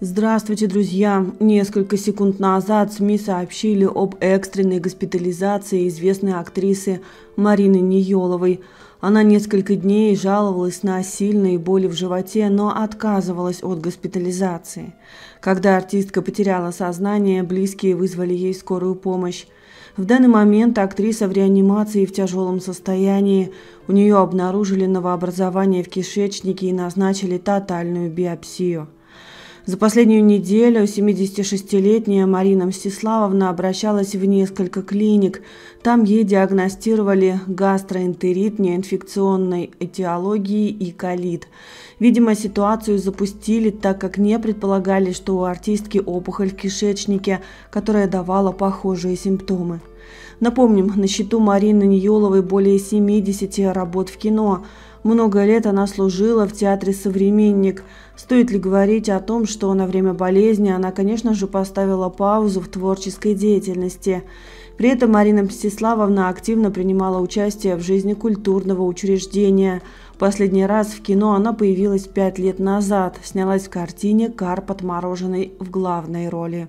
Здравствуйте, друзья! Несколько секунд назад СМИ сообщили об экстренной госпитализации известной актрисы Марины Ниеловой. Она несколько дней жаловалась на сильные боли в животе, но отказывалась от госпитализации. Когда артистка потеряла сознание, близкие вызвали ей скорую помощь. В данный момент актриса в реанимации в тяжелом состоянии. У нее обнаружили новообразование в кишечнике и назначили тотальную биопсию. За последнюю неделю 76-летняя Марина Мстиславовна обращалась в несколько клиник. Там ей диагностировали гастроэнтерит неинфекционной этиологии и колит. Видимо, ситуацию запустили, так как не предполагали, что у артистки опухоль в кишечнике, которая давала похожие симптомы. Напомним, на счету Марины Ниеловой более 70 работ в кино. Много лет она служила в театре «Современник». Стоит ли говорить о том, что на время болезни она, конечно же, поставила паузу в творческой деятельности. При этом Марина Мстиславовна активно принимала участие в жизни культурного учреждения. Последний раз в кино она появилась пять лет назад, снялась в картине «Карп отмороженный» в главной роли.